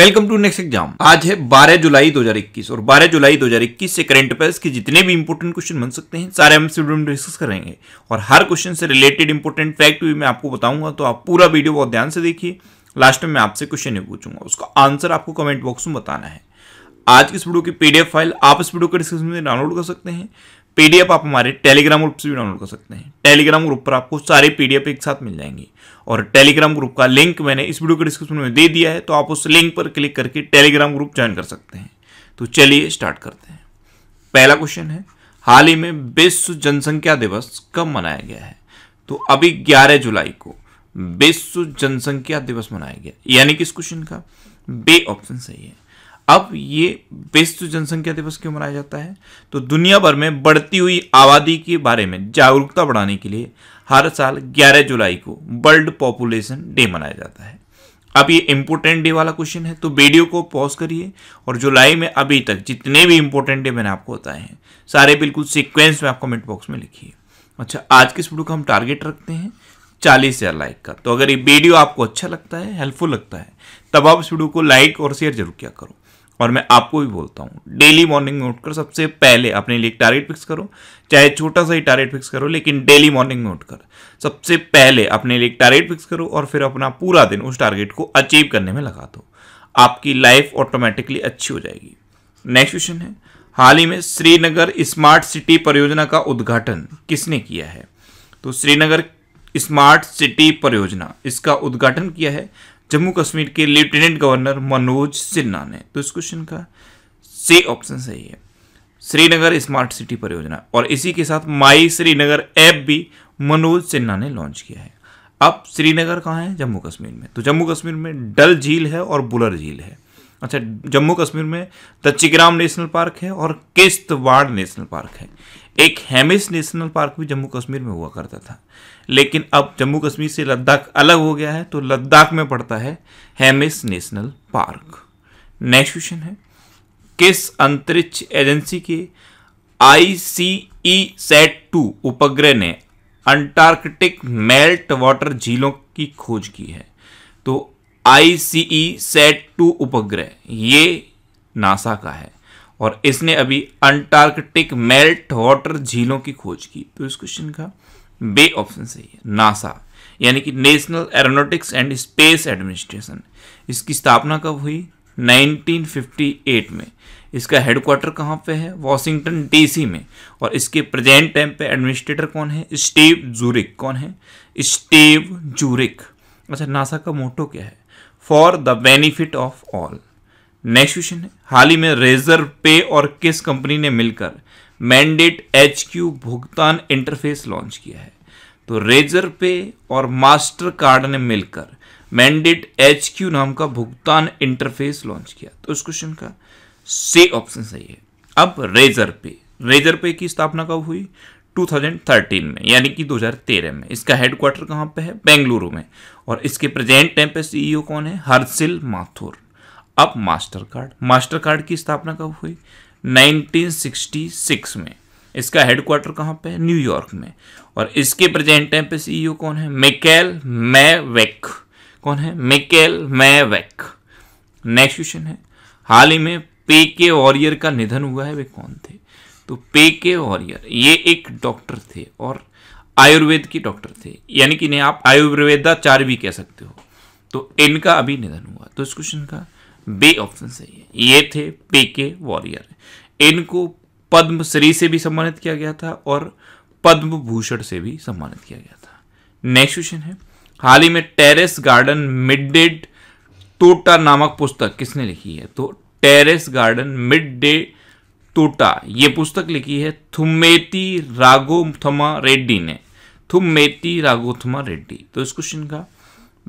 welcome to next exam आज है 12 जुलाई 2021 और 12 जुलाई 2021 से करंट अफेयर्स के जितने भी इंपॉर्टेंट क्वेश्चन बन सकते हैं सारे हम स्टूडियो में डिस्कस करेंगे और हर क्वेश्चन से रिलेटेड इंपॉर्टेंट फैक्ट भी मैं आपको बताऊंगा तो आप पूरा वीडियो बहुत ध्यान से देखिए लास्ट में मैं आपसे क्वेश्चन नहीं पूछूंगा उसका आंसर आपको कमेंट बॉक्स में बताना है आज की इस वीडियो की पीडीएफ फाइल आप इस वीडियो के डिस्क्रिप्शन में डाउनलोड कर सकते हैं पीडीएफ आप हमारे टेलीग्राम ग्रुप से भी डाउनलोड कर सकते हैं टेलीग्राम ग्रुप पर आपको सारे पीडीएफ एक साथ मिल जाएंगे और टेलीग्राम ग्रुप का लिंक मैंने इस वीडियो के डिस्क्रिप्शन में दे दिया है तो आप उस लिंक पर क्लिक करके टेलीग्राम ग्रुप ज्वाइन कर सकते हैं तो चलिए स्टार्ट करते हैं पहला क्वेश्चन है हाल ही में विश्व जनसंख्या दिवस कब मनाया गया है तो अभी ग्यारह जुलाई को विश्व जनसंख्या दिवस मनाया गया यानी कि इस क्वेश्चन का बे ऑप्शन सही है अब ये विश्व जनसंख्या दिवस क्यों मनाया जाता है तो दुनिया भर में बढ़ती हुई आबादी के बारे में जागरूकता बढ़ाने के लिए हर साल 11 जुलाई को वर्ल्ड पॉपुलेशन डे मनाया जाता है अब ये इंपोर्टेंट डे वाला क्वेश्चन है तो वीडियो को पॉज करिए और जुलाई में अभी तक जितने भी इंपोर्टेंट डे मैंने आपको बताए हैं सारे बिल्कुल सिक्वेंस में आप कमेंट बॉक्स में लिखिए अच्छा आज के इस वीडियो का हम टारगेट रखते हैं चालीस हज़ार लाइक का तो अगर ये वीडियो आपको अच्छा लगता है हेल्पफुल लगता है तब आप इस वीडियो को लाइक और शेयर जरूर किया करो और मैं आपको भी बोलता हूँ डेली मॉर्निंग में उठकर सबसे पहले अपने लिए एक टारगेट फिक्स करो चाहे छोटा सा ही टारगेट फिक्स करो लेकिन डेली मॉर्निंग में उठकर सबसे पहले अपने लिए एक टारगेट फिक्स करो और फिर अपना पूरा दिन उस टारगेट को अचीव करने में लगा दो आपकी लाइफ ऑटोमेटिकली अच्छी हो जाएगी नेक्स्ट क्वेश्चन है हाल ही में श्रीनगर स्मार्ट सिटी परियोजना का उद्घाटन किसने किया है तो श्रीनगर स्मार्ट सिटी परियोजना इसका उद्घाटन किया है जम्मू कश्मीर के लेफ्टिनेंट गवर्नर मनोज सिन्हा ने तो इस क्वेश्चन का से ऑप्शन सही है श्रीनगर स्मार्ट सिटी परियोजना और इसी के साथ माई श्रीनगर ऐप भी मनोज सिन्हा ने लॉन्च किया है अब श्रीनगर कहाँ है जम्मू कश्मीर में तो जम्मू कश्मीर में डल झील है और बुलर झील है अच्छा जम्मू कश्मीर में द चिकराम नेशनल पार्क है और किश्तवाड़ नेशनल पार्क है एक हेमिस नेशनल पार्क भी जम्मू कश्मीर में हुआ करता था लेकिन अब जम्मू कश्मीर से लद्दाख अलग हो गया है तो लद्दाख में पड़ता है Hemis national park next question है किस अंतरिक्ष एजेंसी के आई सी ई सेट टू उपग्रह ने अंटार्कटिक मेल्ट वाटर झीलों की खोज की है तो आईसीई सेट टू उपग्रह ये नासा का है और इसने अभी अंटार्कटिक मेल्ट वाटर झीलों की खोज की तो इस क्वेश्चन का बे ऑप्शन सही है नासा यानी कि National Aeronautics and Space Administration इसकी स्थापना कब हुई 1958 में इसका हेडक्वार्टर कहाँ पे है वॉशिंगटन डीसी में और इसके प्रेजेंट टाइम पे एडमिनिस्ट्रेटर कौन है स्टीव जूरिक कौन है स्टीव जूरिक अच्छा नासा का मोटो क्या है for the benefit of all next question है हाल ही में रेजर पे और किस कंपनी ने मिलकर मैंडेट एच क्यू भुगतान इंटरफेस लॉन्च किया है तो रेजर पे और मास्टर कार्ड ने मिलकर मैंडेट एच क्यू नाम का भुगतान इंटरफेस लॉन्च किया तो इस क्वेश्चन का सी ऑप्शन सही है अब रेजर पे रेजर पे की स्थापना कब हुई 2013 में यानी कि 2013 में इसका हेडक्वार्टर कहाँ पे है बेंगलुरु में और इसके प्रेजेंट टाइम पे सीईओ e कौन है हर्सिल माथुर अब मास्टर कार्ड मास्टर कार्ड की स्थापना कब हुई 1966 में इसका हेडक्वार्टर कहाँ पे है न्यूयॉर्क में और इसके प्रेजेंट टाइम पे सीईओ e कौन है मेकेल मैवेक कौन है मेकेल मैवेक नेक्स्ट क्वेश्चन है हाल ही में पे के वॉरियर का निधन हुआ है वे कौन थे तो पे के वॉरियर ये एक डॉक्टर थे और आयुर्वेद की डॉक्टर थे यानी कि नहीं आप आयुर्वेदाचार्य भी कह सकते हो तो इनका अभी निधन हुआ तो इस क्वेश्चन का बे ऑप्शन सही है ये थे पे के वॉरियर इनको पद्मश्री से भी सम्मानित किया गया था और पद्म भूषण से भी सम्मानित किया गया था नेक्स्ट क्वेश्चन है हाल ही में टेरेस गार्डन मिड टोटा नामक पुस्तक किसने लिखी है तो टेरेस गार्डन मिड डे टोटा ये पुस्तक लिखी है थुम्मेती रागोथमा रेड्डी ने थुम्मेती रागोथमा रेड्डी तो इस क्वेश्चन का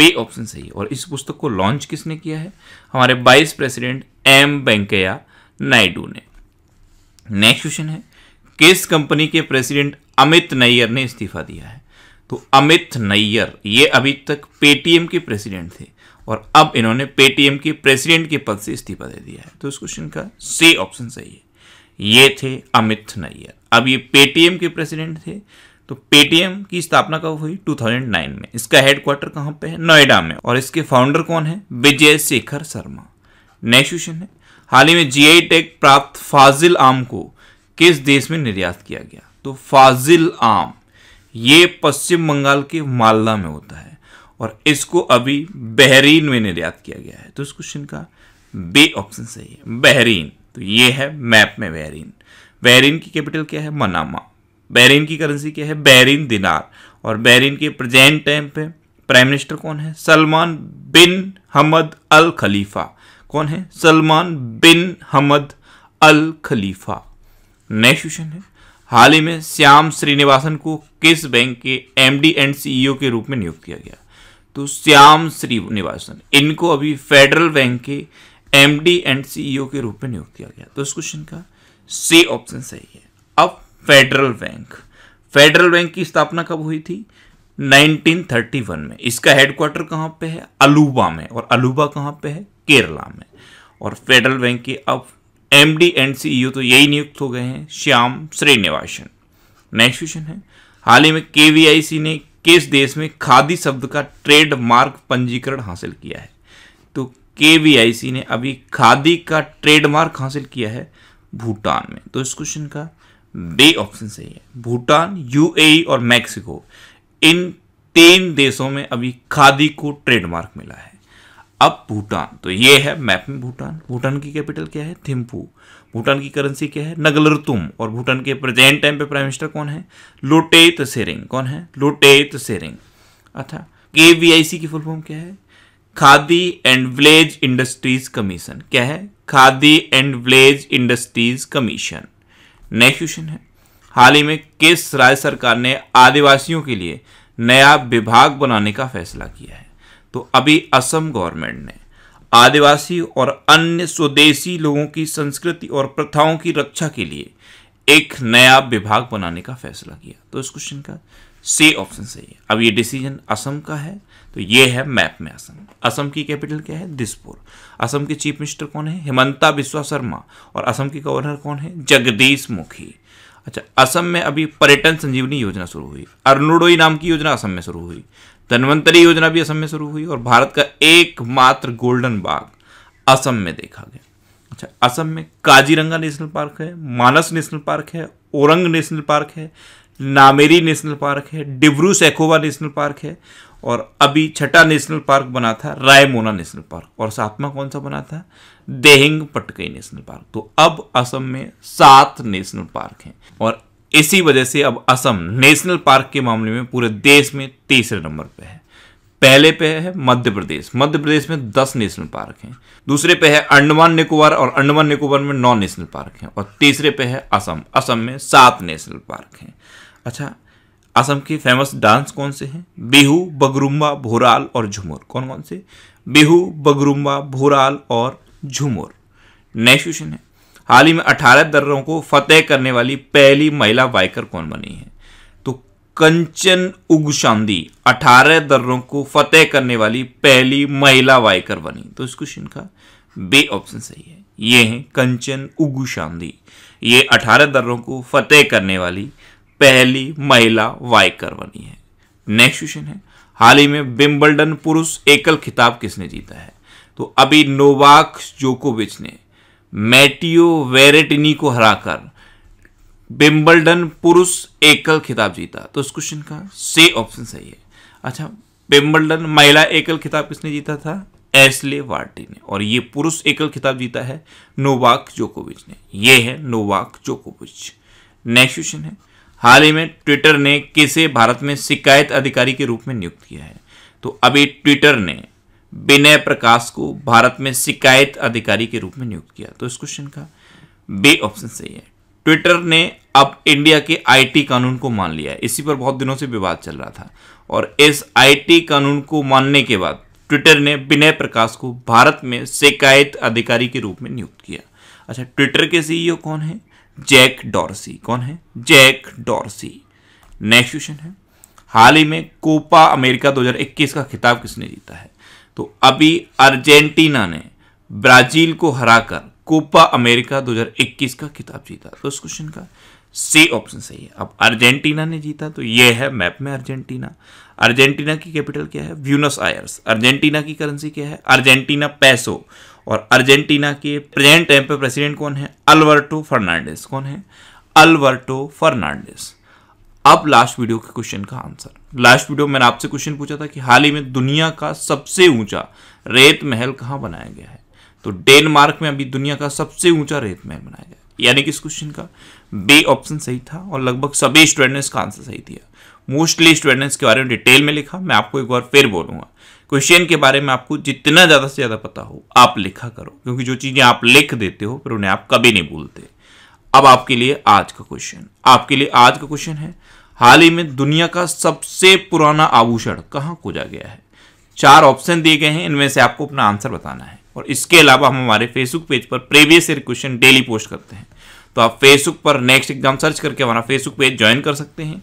बे ऑप्शन सही है और इस पुस्तक को लॉन्च किसने किया है हमारे vice president M Venkaiah Naidu ने नेक्स्ट क्वेश्चन है किस कंपनी के प्रेसिडेंट अमित नैयर ने इस्तीफा दिया है तो अमित नैयर ये अभी तक पेटीएम के प्रेसिडेंट थे और अब इन्होंने पेटीएम के प्रेसिडेंट के पद से इस्तीफा दे दिया है तो इस क्वेश्चन का से ऑप्शन सही है ये थे अमित नैयर अब ये पेटीएम के प्रेसिडेंट थे तो पेटीएम की स्थापना कब हुई 2009 में इसका हेडक्वार्टर कहाँ पे है नोएडा में और इसके फाउंडर कौन है विजय शेखर शर्मा नेक्स्ट क्वेश्चन है हाल ही में आई टेक प्राप्त फाजिल आम को किस देश में निर्यात किया गया तो फाजिल आम ये पश्चिम बंगाल के मालदा में होता है और इसको अभी बहरीन में निर्यात किया गया है तो इस क्वेश्चन का बे ऑप्शन सही है बहरीन तो ये है मैप में बहरीन बहरीन की कैपिटल क्या है मनामा बहरीन की करेंसी क्या है बहरीन दिनार और बहरीन के प्रेजेंट टाइम पे प्राइम मिनिस्टर कौन है Salman bin Hamad Al Khalifa कौन है Salman bin Hamad Al Khalifa next question है हाल ही में श्याम श्रीनिवासन को किस बैंक के एमडी एंड सीईओ के रूप में नियुक्त किया गया तो श्याम श्रीनिवासन इनको अभी फेडरल बैंक के एमडी एंड सीईओ के रूप में नियुक्त किया गया तो इस क्वेश्चन का सी ऑप्शन सही है अब फेडरल बैंक फेडरल बैंक की स्थापना कब हुई थी 1931 में इसका हेडक्वार्टर कहां पे है अलूबा में और अलूबा कहां पे है केरला में और फेडरल बैंक के अब एमडी एंड सीईओ तो यही नियुक्त हो गए हैं श्याम श्रीनिवासन नेक्स्ट क्वेश्चन है हाल ही में केवीआईसी ने किस देश में खादी शब्द का ट्रेडमार्क पंजीकरण हासिल किया है तो के ने अभी खादी का ट्रेडमार्क हासिल किया है भूटान में तो इस क्वेश्चन का बे ऑप्शन सही है भूटान यूएई e और मैक्सिको इन तीन देशों में अभी खादी को ट्रेडमार्क मिला है अब भूटान तो ये है मैप में भूटान भूटान की कैपिटल क्या है थिम्पू भूटान की करेंसी क्या है नगलरतुम और भूटान के प्रेजेंट टाइम पे प्राइम मिनिस्टर कौन है लोटेत सेरिंग कौन है लोटेत सेरिंग अर्था के वी आई सी की फुल फॉर्म क्या है Khadi and Village Industries Commission क्या है Khadi and Village Industries Commission next question है हाल ही में किस राज्य सरकार ने आदिवासियों के लिए नया विभाग बनाने का फैसला किया है तो अभी असम गवर्नमेंट ने आदिवासी और अन्य स्वदेशी लोगों की संस्कृति और प्रथाओं की रक्षा के लिए एक नया विभाग बनाने का फैसला किया तो इस क्वेश्चन का सी ऑप्शन सही है अब ये डिसीजन असम का है तो ये है मैप में असम असम की कैपिटल क्या है दिसपुर असम के चीफ मिनिस्टर कौन है हेमंता बिस्वा शर्मा और असम के गवर्नर कौन है जगदीश मुखी अच्छा असम में अभी पर्यटन संजीवनी योजना शुरू हुई अरुणोडोई नाम की योजना असम में शुरू हुई धनवंतरी योजना भी असम में शुरू हुई और भारत का एकमात्र गोल्डन बाग असम में देखा गया अच्छा असम में काजीरंगा नेशनल पार्क है मानस नेशनल पार्क है औरंग नेशनल पार्क है नामेरी नेशनल पार्क है डिब्रू सैकोवा नेशनल पार्क है और अभी छठा नेशनल पार्क बना था रायमोना नेशनल पार्क और सातवां कौन सा बना था देहिंग पटकई नेशनल पार्क तो अब असम में सात नेशनल पार्क हैं और इसी वजह से अब असम नेशनल पार्क के मामले में पूरे देश में तीसरे नंबर पे है पहले पे है मध्य प्रदेश मध्य प्रदेश में दस नेशनल पार्क हैं दूसरे पे है अंडमान निकोबार और अंडमान निकोबार में नौ नेशनल पार्क हैं और तीसरे पे है असम असम में सात नेशनल पार्क हैं अच्छा असम के फेमस डांस कौन से हैं बिहू बगरुम्बा भोराल और झूमर कौन कौन से बिहू बगरुम्बा भोराल और झूमर नेक्स्ट क्वेश्चन है हाल ही में अठारह दर्रों को फतेह करने वाली पहली महिला बाइकर कौन बनी है तो कंचन उगशांदी अठारह दर्रों को फतेह करने वाली पहली महिला बाइकर बनी तो इस क्वेश्चन का बे ऑप्शन सही है ये है कंचन उगशांदी ये अठारह दर्रों को फतेह करने वाली पहली महिला वाइकर बनी है नेक्स्ट क्वेश्चन है हाल ही में बिम्बल्डन पुरुष एकल खिताब किसने जीता है तो अभी नोवाक जोकोविच ने मैटियो वेरेटिनी को हराकर बिम्बलडन पुरुष एकल खिताब जीता तो इस क्वेश्चन का से ऑप्शन सही है अच्छा बिम्बलडन महिला एकल खिताब किसने जीता था एसले वार्टी ने और ये पुरुष एकल खिताब जीता है नोवाक जोकोविच ने ये है नोवाक जोकोविच नेक्स्ट क्वेश्चन है हाल ही में ट्विटर ने किसे भारत में शिकायत अधिकारी के रूप में नियुक्त किया है तो अभी ट्विटर ने विनय प्रकाश को भारत में शिकायत अधिकारी के रूप में नियुक्त किया तो इस क्वेश्चन का बे ऑप्शन सही है ट्विटर ने अब इंडिया के आईटी कानून को मान लिया है इसी पर बहुत दिनों से विवाद चल रहा था और इस आईटी कानून को मानने के बाद ट्विटर ने विनय प्रकाश को भारत में शिकायत अधिकारी के रूप में नियुक्त किया अच्छा ट्विटर के सीईओ e कौन है जैक डॉर्सी कौन है जैक डॉर्सी नेक्स्ट क्वेश्चन है हाल ही में कोपा अमेरिका 2021 का खिताब किसने जीता है तो अभी अर्जेंटीना ने ब्राजील को हराकर कोपा अमेरिका 2021 का खिताब जीता तो इस क्वेश्चन का सी ऑप्शन सही है अब अर्जेंटीना ने जीता तो यह है मैप में अर्जेंटीना अर्जेंटीना की कैपिटल क्या है व्यूनस आयर्स अर्जेंटीना की करेंसी क्या है अर्जेंटीना पैसो और अर्जेंटीना के प्रेजेंट टाइम पे प्रेसिडेंट कौन है अल्बर्टो फर्नांडिस कौन है अल्बर्टो फर्नांडिस अब लास्ट वीडियो के क्वेश्चन का आंसर लास्ट वीडियो मैंने आपसे क्वेश्चन पूछा था कि हाल ही में दुनिया का सबसे ऊंचा रेत महल कहाँ बनाया गया है तो डेनमार्क में अभी दुनिया का सबसे ऊंचा रेत महल बनाया गया यानी कि इस क्वेश्चन का बी ऑप्शन सही था और लगभग सभी स्टूडेंट ने इसका आंसर सही दिया मोस्टली स्टूडेंट्स के बारे में डिटेल में लिखा मैं आपको एक बार फिर बोलूंगा क्वेश्चन के बारे में आपको जितना ज़्यादा से ज़्यादा पता हो आप लिखा करो क्योंकि जो चीज़ें आप लिख देते हो फिर उन्हें आप कभी नहीं भूलते अब आपके लिए आज का क्वेश्चन आपके लिए आज का क्वेश्चन है हाल ही में दुनिया का सबसे पुराना आभूषण कहाँ खोजा गया है चार ऑप्शन दिए गए हैं इनमें से आपको अपना आंसर बताना है और इसके अलावा हम हमारे फेसबुक पेज पर previous year question daily post करते हैं तो आप फेसबुक पर नेक्स्ट एग्जाम सर्च करके हमारा फेसबुक पेज ज्वाइन कर सकते हैं